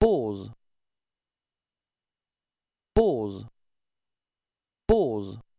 pause pause pause